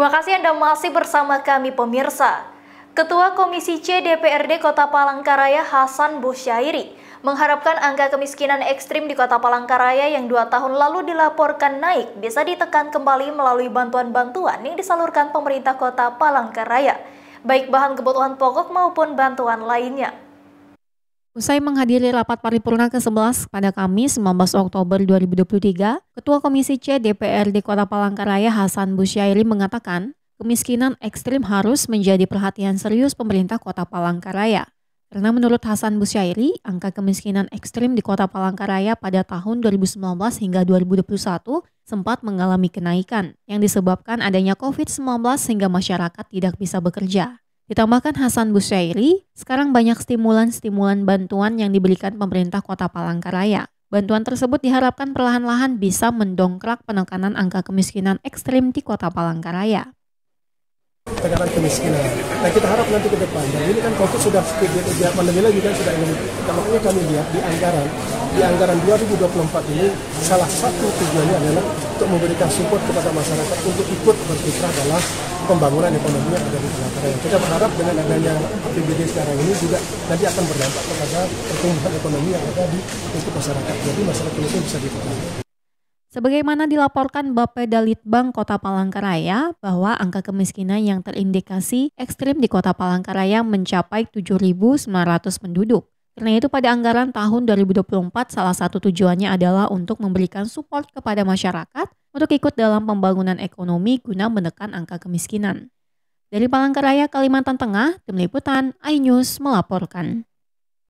Terima kasih Anda masih bersama kami pemirsa. Ketua Komisi C DPRD Kota Palangkaraya Hasan Busyairi mengharapkan angka kemiskinan ekstrim di Kota Palangkaraya yang dua tahun lalu dilaporkan naik bisa ditekan kembali melalui bantuan-bantuan yang disalurkan pemerintah Kota Palangkaraya, baik bahan kebutuhan pokok maupun bantuan lainnya. Usai menghadiri rapat paripurna ke-11 pada Kamis 19 Oktober 2023, Ketua Komisi C DPRD Kota Palangkaraya Hasan Busyairi mengatakan, kemiskinan ekstrim harus menjadi perhatian serius pemerintah Kota Palangkaraya. Karena menurut Hasan Busyairi, angka kemiskinan ekstrim di Kota Palangkaraya pada tahun 2019 hingga 2021 sempat mengalami kenaikan yang disebabkan adanya COVID-19 sehingga masyarakat tidak bisa bekerja. Ditambahkan Hasan Busyairi, sekarang banyak stimulan-stimulan bantuan yang diberikan pemerintah kota Palangkaraya. Bantuan tersebut diharapkan perlahan-lahan bisa mendongkrak penekanan angka kemiskinan ekstrim di kota Palangkaraya tekanan kemiskinan. Nah kita harap nanti ke depan, dan ini kan COVID sudah ya, pandemi lagi kan sudah endemi. Nah, makanya kami lihat di anggaran, di anggaran 2024 ini salah satu tujuannya adalah untuk memberikan support kepada masyarakat untuk ikut berkiprah dalam pembangunan ekonominya ada di Sumatera. Kita berharap dengan adanya APBD sekarang ini juga nanti akan berdampak kepada pertumbuhan ekonomi yang ada di untuk masyarakat. Jadi masyarakat itu bisa dipertahankan. Sebagaimana dilaporkan Bapeda Litbang Kota Palangkaraya bahwa angka kemiskinan yang terindikasi ekstrim di Kota Palangkaraya mencapai 7.900 penduduk. Karena itu pada anggaran tahun 2024 salah satu tujuannya adalah untuk memberikan support kepada masyarakat untuk ikut dalam pembangunan ekonomi guna menekan angka kemiskinan. Dari Palangkaraya, Kalimantan Tengah, Tim Liputan, iNews melaporkan.